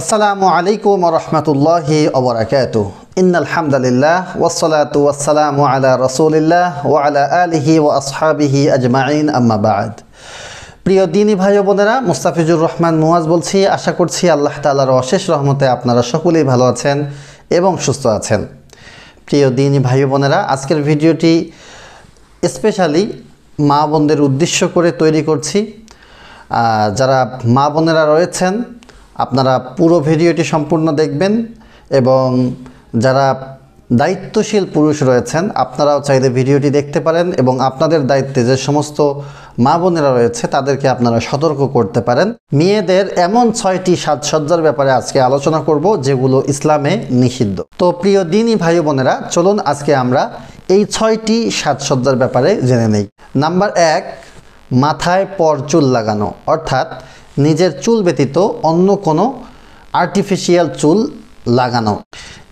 আসসালামু আলাইকুম রহমতুল্লাহি অবরাকাত ইন্নাল হামদালিল্লাহ ওসলাত ওসালাম আলা রসুলিল্লাহ ও আলা আলিহি ও আসহাবিহি আজমাইন আম্মাবাদ প্রিয় দিনী ভাই বোনেরা মুস্তাফিজুর রহমান মুয়াজ বলছি আশা করছি আল্লাহ তালার অশেষ রহমতে আপনারা সকলেই ভালো আছেন এবং সুস্থ আছেন প্রিয় দিনী ভাই বোনেরা আজকের ভিডিওটি স্পেশালি মা বোনদের উদ্দেশ্য করে তৈরি করছি যারা মা বোনেরা রয়েছেন আপনারা পুরো ভিডিওটি সম্পূর্ণ দেখবেন এবং যারা দায়িত্বশীল পুরুষ রয়েছেন আপনারাও চাইলে ভিডিওটি দেখতে পারেন এবং আপনাদের দায়িত্বে যে সমস্ত মা বোনেরা রয়েছে তাদেরকে আপনারা সতর্ক করতে পারেন মেয়েদের এমন ছয়টি সাজসজ্জার ব্যাপারে আজকে আলোচনা করব যেগুলো ইসলামে নিষিদ্ধ তো প্রিয় দিনই ভাই বোনেরা চলুন আজকে আমরা এই ছয়টি সাজসজ্জার ব্যাপারে জেনে নেই নাম্বার এক মাথায় পরচুল লাগানো অর্থাৎ নিজের চুল ব্যতীত অন্য কোনো আর্টিফিশিয়াল চুল লাগানো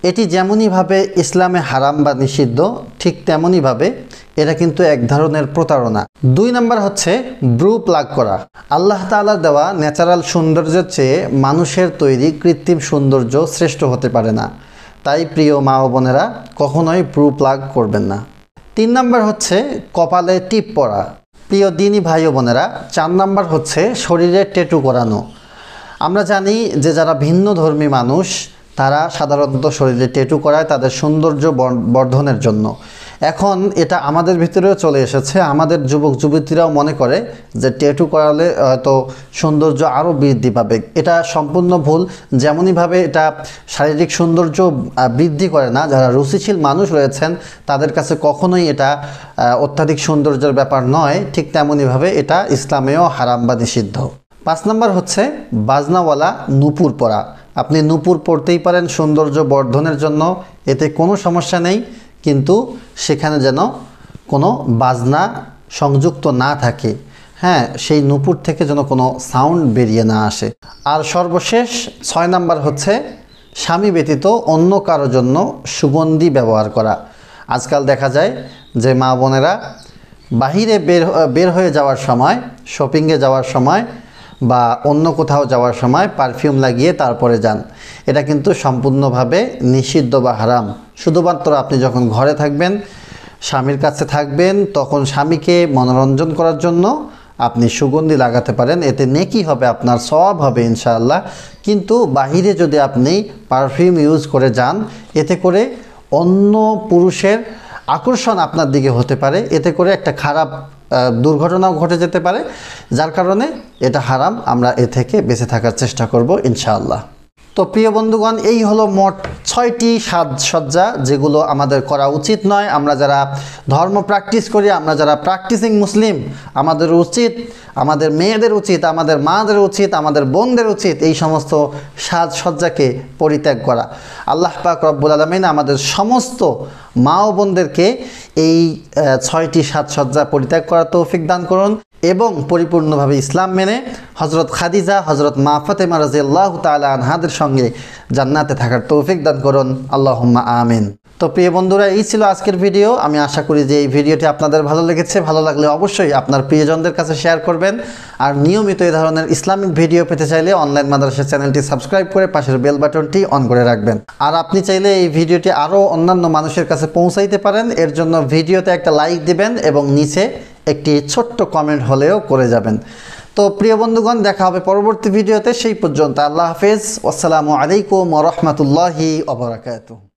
এটি যেমনইভাবে ইসলামে হারাম বা নিষিদ্ধ ঠিক তেমনইভাবে এটা কিন্তু এক ধরনের প্রতারণা দুই নাম্বার হচ্ছে ব্রু প্লাগ করা আল্লাহ তালা দেওয়া ন্যাচারাল সৌন্দর্যের চেয়ে মানুষের তৈরি কৃত্রিম সৌন্দর্য শ্রেষ্ঠ হতে পারে না তাই প্রিয় মা ও বোনেরা কখনোই ব্রু প্লাগ করবেন না তিন নাম্বার হচ্ছে কপালে টিপ পরা প্রিয় দিনই ভাই বোনেরা চার নাম্বার হচ্ছে শরীরে টেটু করানো আমরা জানি যে যারা ভিন্ন ধর্মী মানুষ তারা সাধারণত শরীরে টেটু করায় তাদের সৌন্দর্য বর্ধনের জন্য এখন এটা আমাদের ভিতরেও চলে এসেছে আমাদের যুবক যুবতীরাও মনে করে যে ট্যাটু করালে হয়তো সৌন্দর্য আরও বৃদ্ধি পাবে এটা সম্পূর্ণ ভুল যেমনইভাবে এটা শারীরিক সৌন্দর্য বৃদ্ধি করে না যারা রুচিশীল মানুষ রয়েছেন তাদের কাছে কখনোই এটা অত্যাধিক সৌন্দর্যের ব্যাপার নয় ঠিক তেমনইভাবে এটা ইসলামেও হারাম বা নিষিদ্ধ পাঁচ নম্বর হচ্ছে বাজনাওয়ালা নুপুর পরা আপনি নুপুর পড়তেই পারেন সৌন্দর্য বর্ধনের জন্য এতে কোনো সমস্যা নেই কিন্তু সেখানে যেন কোনো বাজনা সংযুক্ত না থাকে হ্যাঁ সেই নুপুর থেকে যেন কোনো সাউন্ড বেরিয়ে না আসে আর সর্বশেষ ছয় নাম্বার হচ্ছে স্বামী ব্যতীত অন্য কারো জন্য সুগন্ধি ব্যবহার করা আজকাল দেখা যায় যে মা বোনেরা বাহিরে বের বের হয়ে যাওয়ার সময় শপিংয়ে যাওয়ার সময় বা অন্য কোথাও যাওয়ার সময় পারফিউম লাগিয়ে তারপরে যান এটা কিন্তু সম্পূর্ণভাবে নিষিদ্ধ বা হারাম শুধুমাত্র আপনি যখন ঘরে থাকবেন স্বামীর কাছে থাকবেন তখন স্বামীকে মনোরঞ্জন করার জন্য আপনি সুগন্ধি লাগাতে পারেন এতে নেকি হবে আপনার সব হবে ইনশাআল্লাহ কিন্তু বাহিরে যদি আপনি পারফিউম ইউজ করে যান এতে করে অন্য পুরুষের আকর্ষণ আপনার দিকে হতে পারে এতে করে একটা খারাপ দুর্ঘটনাও ঘটে যেতে পারে যার কারণে এটা হারাম আমরা এ থেকে বেঁচে থাকার চেষ্টা করব ইনশাআল্লাহ তো প্রিয় বন্ধুগণ এই হলো মোট ছয়টি সাজসজ্জা যেগুলো আমাদের করা উচিত নয় আমরা যারা ধর্ম প্র্যাকটিস করি আমরা যারা প্র্যাকটিসিং মুসলিম আমাদের উচিত আমাদের মেয়েদের উচিত আমাদের মাদের উচিত আমাদের বোনদের উচিত এই সমস্ত সাজসজ্জাকে পরিত্যাগ করা আল্লাহ পাক রব্বুল আলমিন আমাদের সমস্ত মা ও বোনদেরকে এই ছয়টি সাজসজ্জা পরিত্যাগ করা তৌফিক দান করুন এবং পরিপূর্ণভাবে ইসলাম মেনে হজরত খাদিজা হজরত মা ফাতেমা রাজিয়াল্লাহ তালা আনহাদের সঙ্গে জান্নাতে থাকার তৌফিক দান করুন আল্লাহম্মা আমিন তো প্রিয় বন্ধুরা এই ছিল আজকের ভিডিও আমি আশা করি যে এই ভিডিওটি আপনাদের ভালো লেগেছে ভালো লাগলে অবশ্যই আপনার প্রিয়জনদের কাছে শেয়ার করবেন আর নিয়মিত এই ধরনের ইসলামিক ভিডিও পেতে চাইলে অনলাইন মাদ্রাসা চ্যানেলটি সাবস্ক্রাইব করে পাশের বেল বাটনটি অন করে রাখবেন আর আপনি চাইলে এই ভিডিওটি আরও অন্যান্য মানুষের কাছে পৌঁছাইতে পারেন এর জন্য ভিডিওতে একটা লাইক দিবেন এবং নিচে একটি ছোট্ট কমেন্ট হলেও করে যাবেন তো প্রিয় বন্ধুগণ দেখা হবে পরবর্তী ভিডিওতে সেই পর্যন্ত আল্লাহ হাফেজ আসসালামু আলাইকুম রহমতুল্লাহি অবরাকাতু